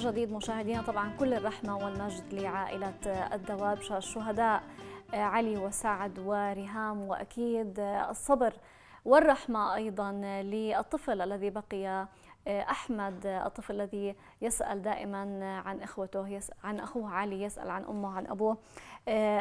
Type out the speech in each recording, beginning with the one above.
جديد مشاهدينا طبعا كل الرحمة والمجد لعائلة الدوابشة الشهداء علي وسعد ورهام وأكيد الصبر والرحمة أيضا للطفل الذي بقي أحمد الطفل الذي يسأل دائما عن إخوته عن أخوه علي يسأل عن أمه عن أبوه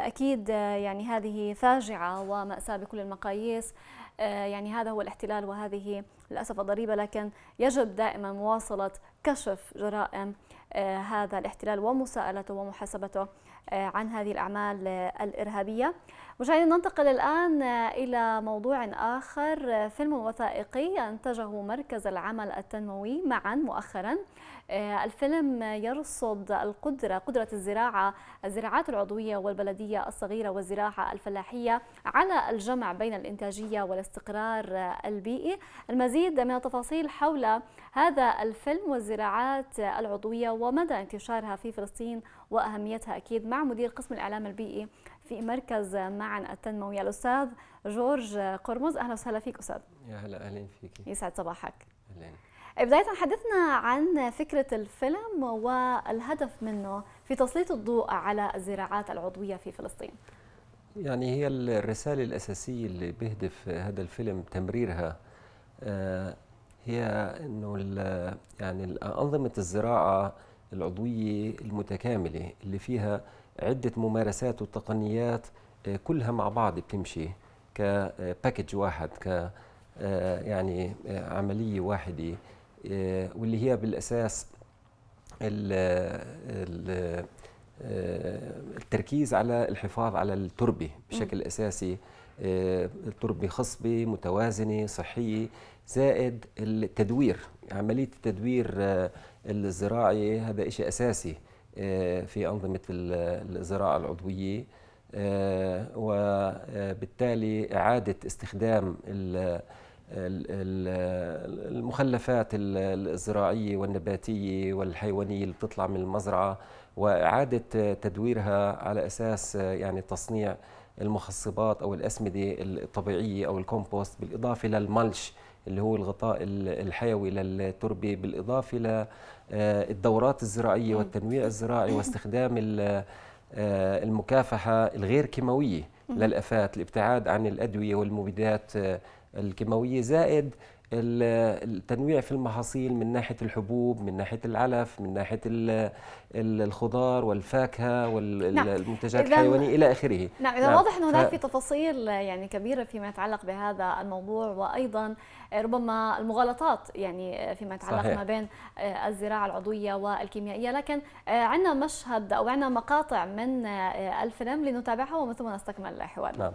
أكيد يعني هذه فاجعة ومأساة بكل المقاييس يعني هذا هو الاحتلال وهذه للأسف الضريبة لكن يجب دائما مواصلة كشف جرائم آه، هذا الاحتلال ومساءلته ومحاسبته آه، عن هذه الأعمال آه، الإرهابية مشاهدينا ننتقل الآن إلى موضوع آخر فيلم وثائقي أنتجه مركز العمل التنموي معا مؤخرا الفيلم يرصد القدرة قدرة الزراعة الزراعات العضوية والبلدية الصغيرة والزراعة الفلاحية على الجمع بين الإنتاجية والاستقرار البيئي المزيد من التفاصيل حول هذا الفيلم والزراعات العضوية ومدى انتشارها في فلسطين وأهميتها أكيد مع مدير قسم الإعلام البيئي في مركز معا التنموي الأستاذ جورج قرمز أهلا وسهلا فيك أستاذ يا هلا أهلين فيك يسعد صباحك أهلين بداية حدثنا عن فكرة الفيلم والهدف منه في تسليط الضوء على الزراعات العضوية في فلسطين يعني هي الرسالة الأساسية اللي بهدف هذا الفيلم تمريرها آه، هي انه يعني انظمه الزراعه العضوية المتكاملة اللي فيها عدة ممارسات وتقنيات آه، كلها مع بعض بتمشي كباكج آه، واحد ك آه، يعني عملية واحدة واللي هي بالأساس آه، التركيز على الحفاظ على التربه بشكل اساسي التربة آه، خصبه متوازنه صحيه زائد التدوير عمليه التدوير آه، الزراعي هذا شيء اساسي في انظمه الزراعه العضويه وبالتالي اعاده استخدام المخلفات الزراعيه والنباتيه والحيوانيه اللي بتطلع من المزرعه واعاده تدويرها على اساس يعني تصنيع المخصبات او الاسمده الطبيعيه او الكومبوست بالاضافه للملش اللي هو الغطاء الحيوي للتربه بالاضافه للدورات آه، الزراعيه والتنويع الزراعي واستخدام آه، المكافحه الغير كيماويه للافات الابتعاد عن الادويه والمبيدات آه، الكيماويه زائد التنويع في المحاصيل من ناحية الحبوب من ناحية العلف من ناحية الخضار والفاكهة والمنتجات نعم. الحيوانية إلى آخره نعم إذا نعم. واضح أن هناك ف... تفاصيل يعني كبيرة فيما يتعلق بهذا الموضوع وأيضا ربما المغالطات يعني فيما يتعلق صحيح. ما بين الزراعة العضوية والكيميائية لكن عندنا مشهد أو عندنا مقاطع من الفيلم لنتابعها ومن ثم نستكمل الحوار نعم.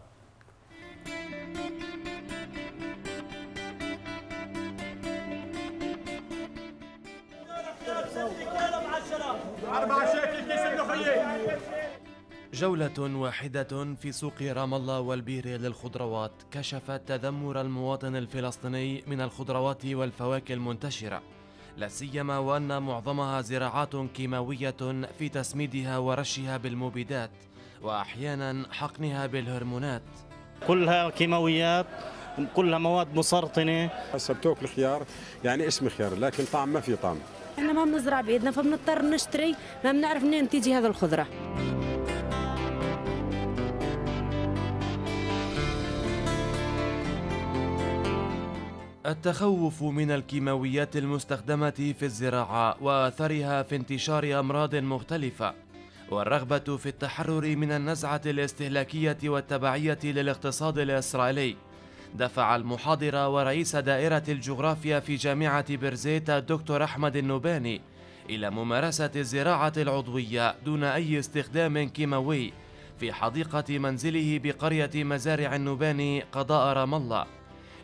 جولة واحدة في سوق رام الله والبير للخضروات كشفت تذمر المواطن الفلسطيني من الخضروات والفواكه المنتشرة لا سيما وأن معظمها زراعات كيماوية في تسميدها ورشها بالمبيدات وأحيانا حقنها بالهرمونات كلها كيماويات كلها مواد مسرطنة هسه بتاكل خيار يعني اسم خيار لكن طعم ما في طعم احنا ما بنزرع بيدنا فبنضطر نشتري ما بنعرف منين تيجي هذا الخضره التخوف من الكيماويات المستخدمة في الزراعة وآثارها في انتشار أمراض مختلفة والرغبة في التحرر من النزعة الاستهلاكية والتبعية للاقتصاد الإسرائيلي دفع المحاضر ورئيس دائرة الجغرافيا في جامعة بيرزيت الدكتور أحمد النوباني إلى ممارسة الزراعة العضوية دون أي استخدام كيماوي في حديقة منزله بقرية مزارع النوباني قضاء رام الله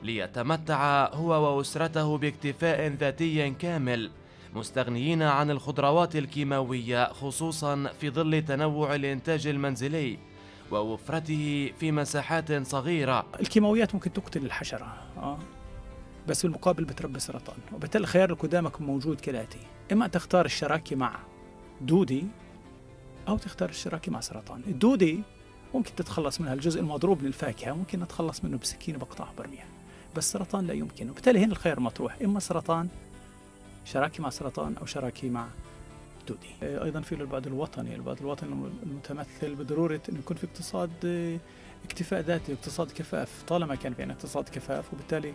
ليتمتع هو وأسرته باكتفاء ذاتي كامل مستغنيين عن الخضروات الكيماوية خصوصا في ظل تنوع الإنتاج المنزلي ووفرته في مساحات صغيرة الكيماويات ممكن تقتل الحشرة آه. بس بالمقابل بتربي سرطان وبالتالي الخيار قدامك موجود كالآتي إما تختار الشراكة مع دودي أو تختار الشراكة مع سرطان الدودي ممكن تتخلص منها الجزء المضروب للفاكهة ممكن نتخلص منه بسكينة بقطعه برميها بس سرطان لا يمكن وبالتالي هنا الخيار مطروح إما سرطان شراكة مع سرطان أو شراكة مع التعددي آه، أيضا في له البعد الوطني البعد الوطني المتمثل بضرورة أن يكون في اقتصاد آه، اكتفاء ذاتي اقتصاد كفاف طالما كان في اقتصاد كفاف وبالتالي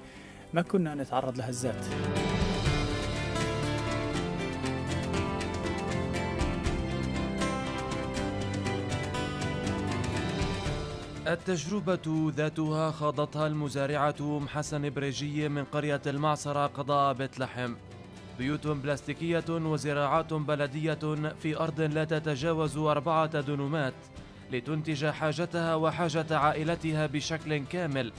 ما كنا نتعرض لهزات التجربة ذاتها خاضتها المزارعة حسن بريجي من قرية المعصرة قضاء بيت لحم بيوت بلاستيكية وزراعات بلدية في أرض لا تتجاوز أربعة دنومات لتنتج حاجتها وحاجة عائلتها بشكل كامل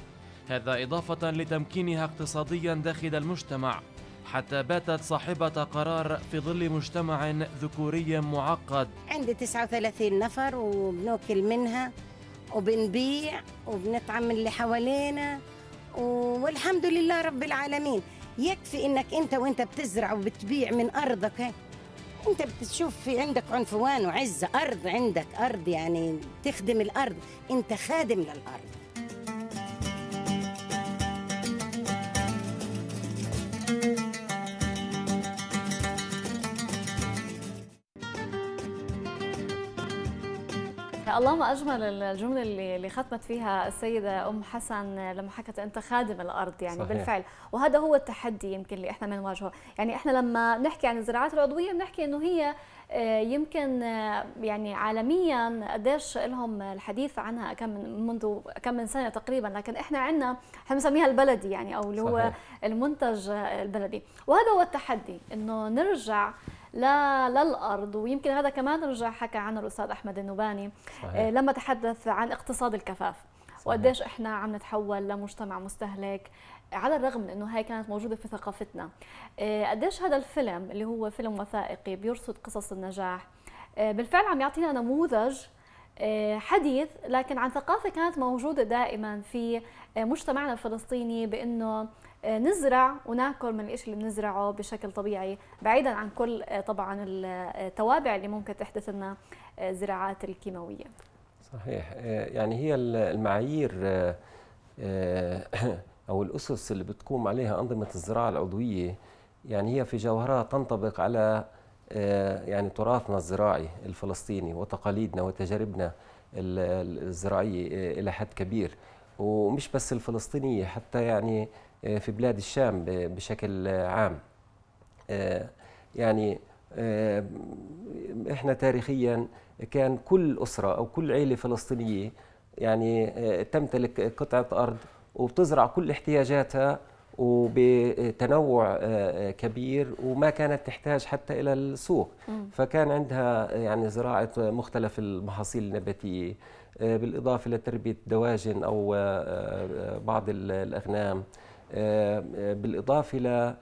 هذا إضافة لتمكينها اقتصاديا داخل المجتمع حتى باتت صاحبة قرار في ظل مجتمع ذكوري معقد عندي 39 نفر وبنوكل منها وبنبيع وبنطعم اللي حوالينا والحمد لله رب العالمين يكفي انك انت وانت بتزرع وبتبيع من ارضك انت بتشوف في عندك عنفوان وعزه ارض عندك ارض يعني تخدم الارض انت خادم للارض الله ما أجمل الجملة اللي اللي ختمت فيها السيدة أم حسن لما حكت أنت خادم الأرض يعني صحيح. بالفعل وهذا هو التحدي يمكن اللي إحنا بنواجهه يعني إحنا لما نحكي عن الزراعات العضوية بنحكي إنه هي آه، يمكن آه، يعني عالميا قديش لهم الحديث عنها كم منذ كم من سنه تقريبا لكن احنا عندنا احنا بنسميها البلدي يعني او اللي هو المنتج البلدي وهذا هو التحدي انه نرجع لا للارض ويمكن هذا كمان رجع حكى عنه الاستاذ احمد النوباني آه، صحيح. لما تحدث عن اقتصاد الكفاف وقديش احنا عم نتحول لمجتمع مستهلك على الرغم من انه هاي كانت موجوده في ثقافتنا آه، قديش هذا الفيلم اللي هو فيلم وثائقي بيرصد قصص النجاح آه، بالفعل عم يعطينا نموذج حديث لكن عن ثقافه كانت موجوده دائما في مجتمعنا الفلسطيني بانه نزرع وناكل من الإشي اللي بنزرعه بشكل طبيعي بعيدا عن كل آه، طبعا آه، التوابع اللي ممكن تحدث لنا الزراعات آه، الكيماوية صحيح يعني هي المعايير أو الأسس اللي بتقوم عليها أنظمة الزراعة العضوية يعني هي في جوهرها تنطبق على يعني تراثنا الزراعي الفلسطيني وتقاليدنا وتجاربنا الزراعية إلى حد كبير ومش بس الفلسطينية حتى يعني آه، في بلاد الشام بشكل عام آه، يعني آه، احنا تاريخيا كان كل اسره او كل عيله فلسطينيه يعني تمتلك قطعه ارض وبتزرع كل احتياجاتها وبتنوع كبير وما كانت تحتاج حتى الى السوق فكان عندها يعني زراعه مختلف المحاصيل النباتيه بالاضافه لتربيه دواجن او بعض الاغنام بالاضافه إلى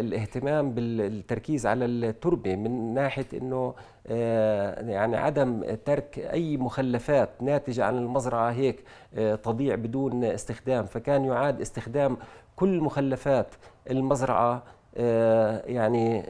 الاهتمام بالتركيز على التربه من ناحيه انه آه، يعني عدم ترك اي مخلفات ناتجه عن المزرعه هيك آه، تضيع بدون استخدام فكان يعاد استخدام كل مخلفات المزرعه آه، يعني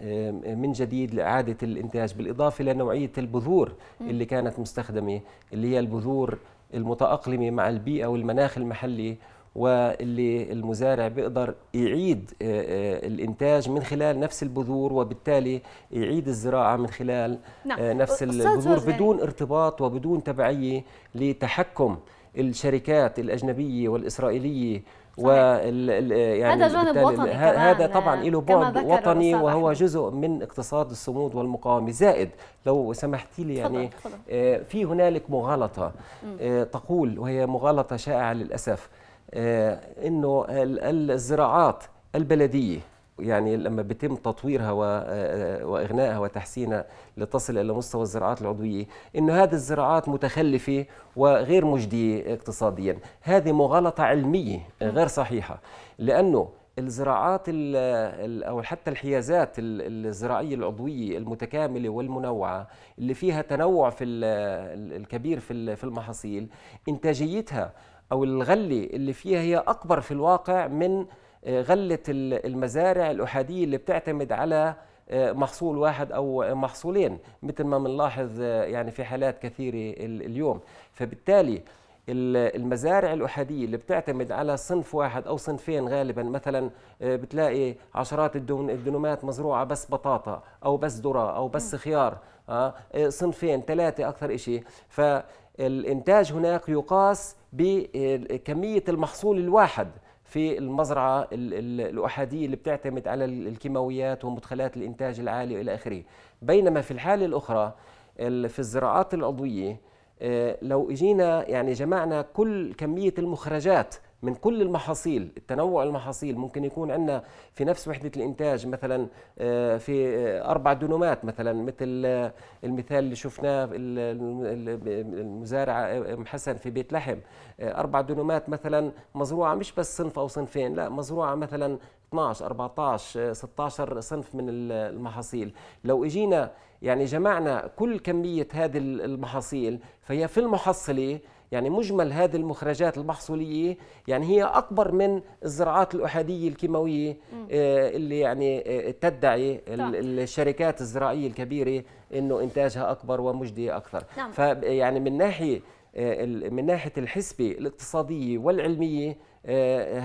من جديد لإعادة الإنتاج بالإضافة لنوعية البذور اللي كانت مستخدمة اللي هي البذور المتأقلمة مع البيئة والمناخ المحلي واللي المزارع بيقدر يعيد آه، آه، الانتاج من خلال نفس البذور وبالتالي يعيد الزراعه من خلال نعم. آه، نفس البذور يعني بدون ارتباط وبدون تبعيه لتحكم الشركات الاجنبيه والاسرائيليه وال يعني هذا جانب وطني هذا طبعا له بعد وطني وهو جزء من اقتصاد الصمود والمقاومه زائد لو سمحتي لي يعني فضل فضل. في هنالك مغالطه تقول وهي مغالطه شائعه للاسف آه، انه الزراعات البلديه يعني لما بيتم تطويرها آه، واغنائها وتحسينها لتصل الى مستوى الزراعات العضويه انه هذه الزراعات متخلفه وغير مجديه اقتصاديا هذه مغالطه علميه غير صحيحه لانه الزراعات او حتى الحيازات الزراعيه العضويه المتكامله والمنوعه اللي فيها تنوع في الكبير في المحاصيل انتاجيتها او الغله اللي فيها هي اكبر في الواقع من آه، غله المزارع الاحاديه اللي بتعتمد على آه، محصول واحد او محصولين مثل ما بنلاحظ آه، يعني في حالات كثيره اليوم فبالتالي المزارع الأحادية اللي بتعتمد على صنف واحد أو صنفين غالبا مثلا بتلاقي عشرات الدنومات مزروعة بس بطاطا أو بس ذرة أو بس خيار صنفين ثلاثة أكثر شيء ف الإنتاج هناك يقاس بكمية المحصول الواحد في المزرعة الأحادية اللي بتعتمد على الكيماويات ومدخلات الإنتاج العالي وإلى آخره بينما في الحالة الأخرى في الزراعات العضوية آه، لو اجينا يعني جمعنا كل كمية المخرجات من كل المحاصيل التنوع المحاصيل ممكن يكون عندنا في نفس وحدة الإنتاج مثلا آه، في آه، أربع دونومات مثلا مثل آه، المثال اللي شفناه المزارع حسن في بيت لحم أربع دونومات مثلا مزروعة مش بس صنف أو صنفين لا مزروعة مثلا 12 14 16 صنف من المحاصيل لو اجينا يعني جمعنا كل كمية هذه المحاصيل فهي في المحصلة يعني مجمل هذه المخرجات المحصولية يعني هي أكبر من الزراعات الأحادية الكيماوية آه، اللي يعني آه، تدعي الشركات الزراعية الكبيرة أنه إنتاجها أكبر ومجدية أكثر نعم. فيعني من ناحية آه، من ناحية الحسبة الاقتصادية والعلمية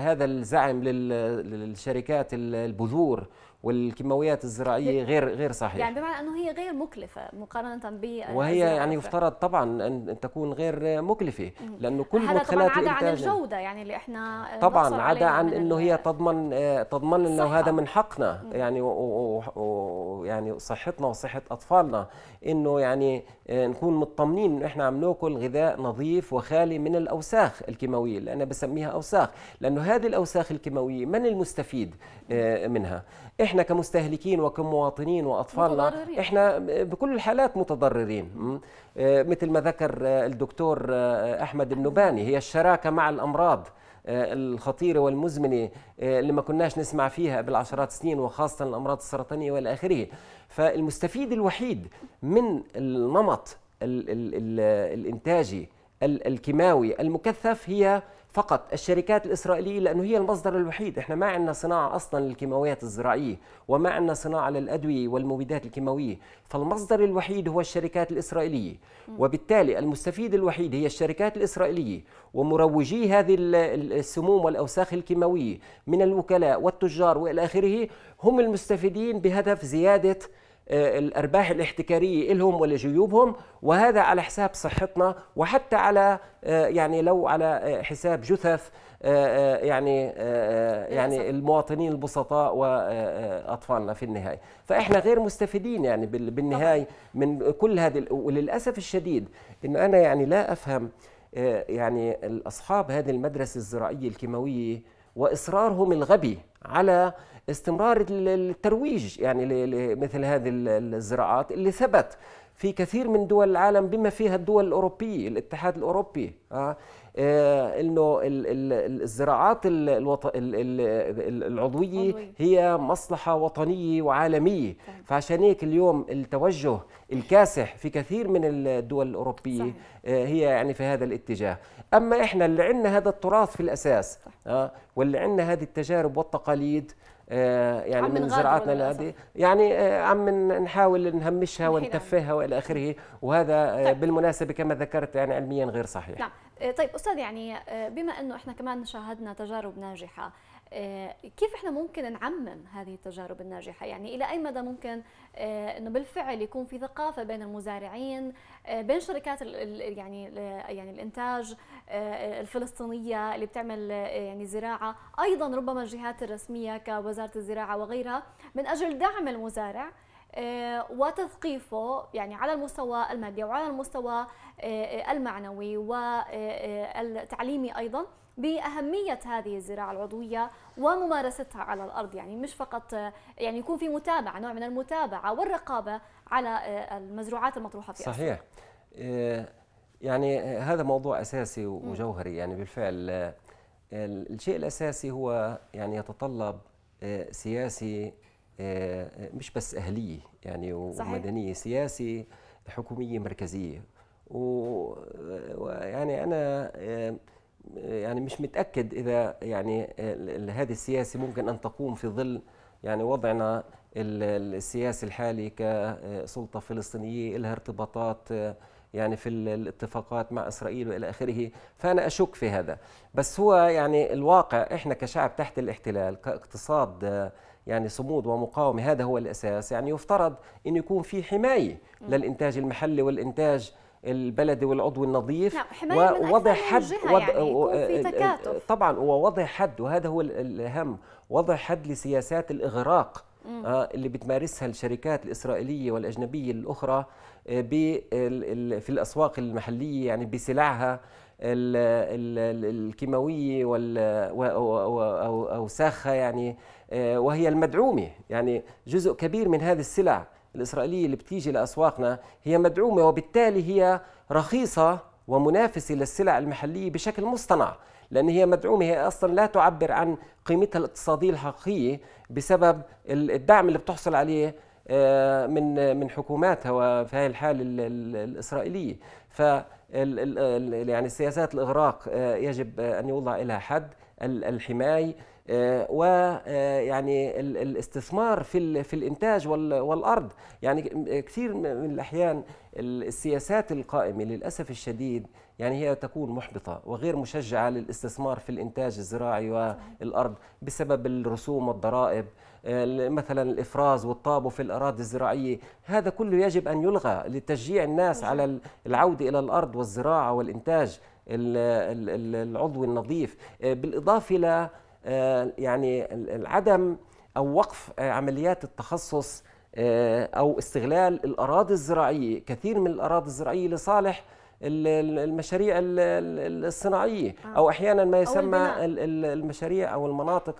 هذا الزعم للشركات البذور والكيماويات الزراعيه غير غير صحيح يعني بمعنى انه هي غير مكلفه مقارنه ب وهي يعني يفترض طبعا ان تكون غير مكلفه لانه كل مدخلات طبعا عدا عن الجوده يعني اللي احنا طبعا عدا عن انه هي تضمن آه، تضمن انه هذا من حقنا يعني ويعني صحتنا وصحه اطفالنا انه يعني آه، نكون مطمنين انه احنا عم ناكل غذاء نظيف وخالي من الاوساخ الكيماويه اللي انا بسميها اوساخ لانه هذه الاوساخ الكيماويه من المستفيد آه، منها احنا احنا كمستهلكين وكمواطنين واطفالنا احنا بكل الحالات متضررين آه، مثل ما ذكر آه، الدكتور آه، احمد النباني هي الشراكه مع الامراض الخطيره والمزمنه اللي ما كناش نسمع فيها قبل عشرات سنين وخاصه الامراض السرطانيه والى اخره فالمستفيد الوحيد من النمط الانتاجي الكيماوي المكثف هي فقط الشركات الإسرائيلية لأنه هي المصدر الوحيد إحنا ما عندنا صناعة أصلا للكيماويات الزراعية وما عندنا صناعة للأدوية والمبيدات الكيماوية فالمصدر الوحيد هو الشركات الإسرائيلية وبالتالي المستفيد الوحيد هي الشركات الإسرائيلية ومروجي هذه السموم والأوساخ الكيماوية من الوكلاء والتجار وإلى آخره هم المستفيدين بهدف زيادة آه، الأرباح الاحتكارية إلهم ولجيوبهم وهذا على حساب صحتنا وحتى على آه، يعني لو على آه، حساب جثث يعني يعني المواطنين البسطاء واطفالنا في النهايه فاحنا غير مستفيدين يعني بالنهايه من كل هذه وللاسف الشديد انه انا يعني لا افهم يعني اصحاب هذه المدرسه الزراعيه الكيماويه واصرارهم الغبي على استمرار الترويج يعني لمثل هذه الزراعات اللي ثبت في كثير من دول العالم بما فيها الدول الأوروبية الاتحاد الأوروبي آه انه الزراعات العضويه هي مصلحه وطنيه وعالميه فعشان هيك اليوم التوجه الكاسح في كثير من الدول الاوروبيه صحيح. آه، هي يعني في هذا الاتجاه اما احنا اللي عندنا هذا التراث في الاساس آه، واللي عندنا هذه التجارب والتقاليد يعني من زراعتنا هذه يعني عم يعني، آه، نحاول نهمشها ونتفهها والى اخره وهذا آه، طيب. بالمناسبه كما ذكرت يعني علميا غير صحيح نعم. آه، طيب استاذ يعني آه، بما انه احنا كمان شاهدنا تجارب ناجحه آه، كيف احنا ممكن نعمم هذه التجارب الناجحه يعني الى اي مدى ممكن انه بالفعل يكون في ثقافه بين المزارعين بين شركات يعني يعني الانتاج الفلسطينيه اللي بتعمل يعني زراعه ايضا ربما الجهات الرسميه كوزاره الزراعه وغيرها من اجل دعم المزارع وتثقيفه يعني على المستوى المادي وعلى المستوى آه، آه، المعنوي والتعليمي آه، أيضا بأهمية هذه الزراعة العضوية وممارستها على الأرض يعني مش فقط يعني يكون في متابعة نوع من المتابعة والرقابة على المزروعات المطروحة في صحيح يعني هذا موضوع أساسي وجوهري يعني بالفعل الشيء الأساسي هو يعني يتطلب سياسي مش بس أهلية يعني صحيح. ومدنية سياسي حكومية مركزية ويعني انا يعني مش متاكد اذا يعني هذه السياسه ممكن ان تقوم في ظل يعني وضعنا السياسي الحالي كسلطه فلسطينيه لها ارتباطات يعني في الاتفاقات مع اسرائيل والى اخره فانا اشك في هذا بس هو يعني الواقع احنا كشعب تحت الاحتلال كاقتصاد يعني صمود ومقاومه هذا هو الاساس يعني يفترض ان يكون في حمايه للانتاج المحلي والانتاج البلدي والعضو النظيف نعم، ووضع حد وضع يعني في طبعا ووضع حد وهذا هو الاهم وضع حد لسياسات الاغراق آه، اللي بتمارسها الشركات الإسرائيلية والأجنبية الأخرى آه، في الأسواق المحلية يعني بسلعها الكيماوية واوساخها يعني آه، وهي المدعومة يعني جزء كبير من هذه السلع الإسرائيلية اللي بتيجي لأسواقنا هي مدعومة وبالتالي هي رخيصة ومنافسة للسلع المحلية بشكل مصطنع لأن هي مدعومة هي أصلا لا تعبر عن قيمتها الاقتصادية الحقيقية بسبب الدعم اللي بتحصل عليه آه، من من حكوماتها وفي هذه الحالة الإسرائيلية ف يعني سياسات الإغراق آه، يجب أن يوضع لها حد الحماية ويعني آه، الاستثمار في في الانتاج والارض يعني كثير من الاحيان السياسات القائمه للاسف الشديد يعني هي تكون محبطه وغير مشجعه للاستثمار في الانتاج الزراعي والارض بسبب الرسوم والضرائب آه، مثلا الافراز والطابو في الاراضي الزراعيه هذا كله يجب ان يلغى لتشجيع الناس على العوده الى الارض والزراعه والانتاج العضوي النظيف آه، بالاضافه الى آه، يعني العدم او وقف آه، عمليات التخصص آه، او استغلال الاراضي الزراعيه كثير من الاراضي الزراعيه لصالح المشاريع الصناعيه او احيانا ما يسمى المشاريع او المناطق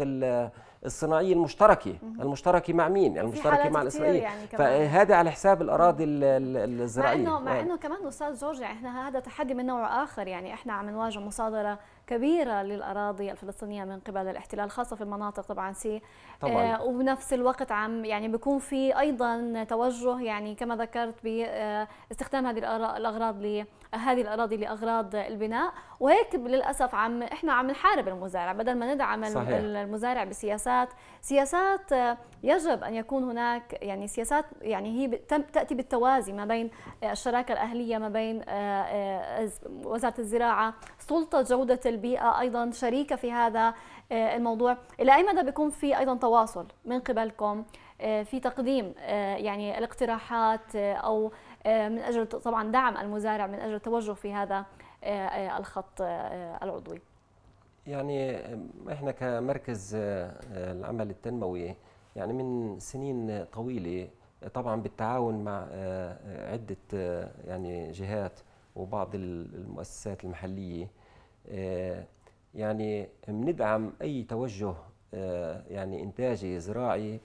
الصناعيه المشتركه المشتركه مع مين المشتركه مع الاسرائيل يعني فهذا على حساب الاراضي الزراعيه مع انه مع نعم. انه كمان استاذ جورج يعني احنا هذا تحدي من نوع اخر يعني احنا عم نواجه مصادره كبيره للاراضي الفلسطينيه من قبل الاحتلال خاصه في المناطق طبعا سي طبعا. آه وبنفس الوقت عم يعني بيكون في ايضا توجه يعني كما ذكرت باستخدام آه، هذه الاغراض لهذه الاراضي لاغراض البناء وهيك للاسف عم احنا عم نحارب المزارع بدل ما ندعم صحيح. المزارع بسياسات سياسات آه، يجب ان يكون هناك يعني سياسات يعني هي تاتي بالتوازي ما بين آه، الشراكه الاهليه ما بين آه، وزاره الزراعه سلطه جوده البيئه ايضا شريكه في هذا الموضوع الى اي مدى بيكون في ايضا تواصل من قبلكم في تقديم يعني الاقتراحات او من اجل طبعا دعم المزارع من اجل التوجه في هذا آه، آه، الخط آه، العضوي يعني احنا كمركز العمل التنموي يعني من سنين طويله طبعا بالتعاون مع عده يعني جهات وبعض المؤسسات المحليه يعني بندعم اي توجه يعني انتاجي زراعي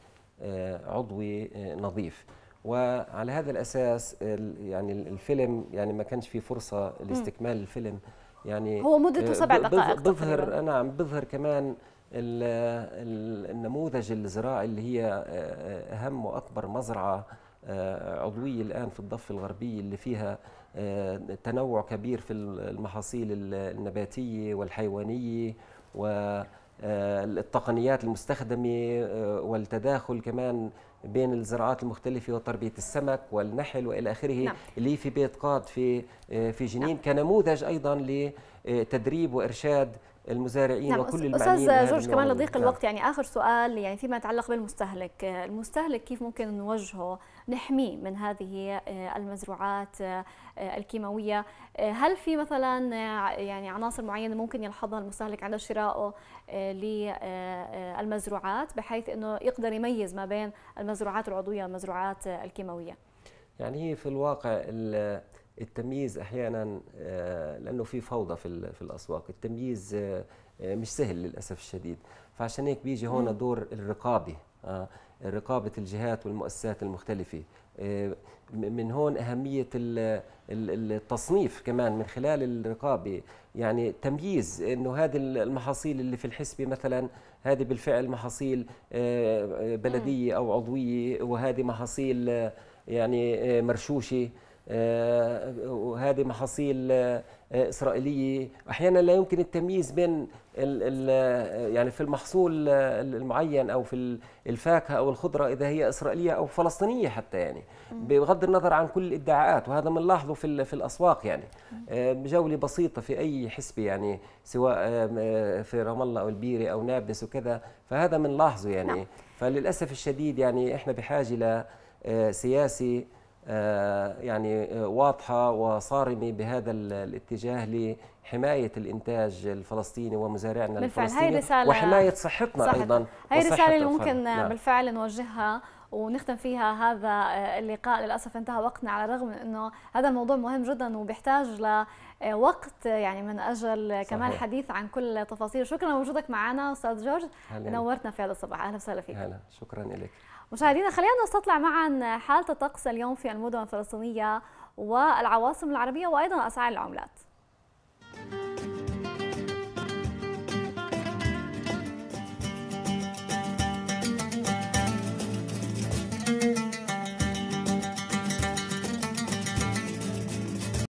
عضوي نظيف وعلى هذا الاساس يعني الفيلم يعني ما كانش في فرصه لاستكمال الفيلم يعني هو مدته آه، سبع دقائق بظهر نعم بظهر كمان النموذج الزراعي اللي هي آه، اهم واكبر مزرعه آه، عضويه الان في الضفه الغربيه اللي فيها تنوع كبير في المحاصيل النباتيه والحيوانيه والتقنيات المستخدمه والتداخل كمان بين الزراعات المختلفة وتربية السمك والنحل وإلى آخره نعم. اللي في بيت قاد في آه، في جنين نعم. كنموذج أيضا لتدريب آه، وإرشاد المزارعين نعم. وكل المعنيين استاذ جورج كمان لضيق نعم. الوقت يعني اخر سؤال يعني فيما يتعلق بالمستهلك المستهلك كيف ممكن نوجهه نحميه من هذه آه، المزروعات آه، آه، الكيماوية هل في مثلا يعني عناصر معينة ممكن يلحظها المستهلك عند شرائه للمزروعات بحيث أنه يقدر يميز ما بين المزروعات العضوية والمزروعات الكيماوية يعني هي في الواقع التمييز احيانا لانه في فوضى في في الاسواق التمييز مش سهل للاسف الشديد فعشان هيك بيجي هون دور الرقابي رقابه الجهات والمؤسسات المختلفه آه، من هون أهمية التصنيف كمان من خلال الرقابة يعني تمييز أنه هذه المحاصيل اللي في الحسبة مثلا هذه بالفعل محاصيل آه، بلدية أو عضوية وهذه محاصيل آه، يعني مرشوشة آه، وهذه محاصيل آه، آه، إسرائيلية أحيانا لا يمكن التمييز بين الـ الـ يعني في المحصول المعين أو في الفاكهة أو الخضرة إذا هي إسرائيلية أو فلسطينية حتى يعني بغض النظر عن كل الادعاءات وهذا بنلاحظه في, في الأسواق يعني بجولة بسيطة في أي حسبة يعني سواء في رام الله أو البيري أو نابلس وكذا فهذا بنلاحظه يعني نعم. فللأسف الشديد يعني إحنا بحاجة لسياسي آه، يعني آه، واضحة وصارمة بهذا الاتجاه لحماية الإنتاج الفلسطيني ومزارعنا الفلسطيني رسالة وحماية صحتنا صحت. أيضا هاي الرسالة اللي ممكن نعم. بالفعل نوجهها ونختم فيها هذا آه، اللقاء للأسف انتهى وقتنا على الرغم من أنه هذا الموضوع مهم جدا وبيحتاج لوقت يعني من أجل كمان حديث عن كل تفاصيل شكرا لوجودك معنا أستاذ جورج نورتنا في هذا الصباح أهلا وسهلا فيك هلا شكرا لك مشاهدينا خلينا نستطلع معا حالة الطقس اليوم في المدن الفلسطينية والعواصم العربية وأيضا أسعار العملات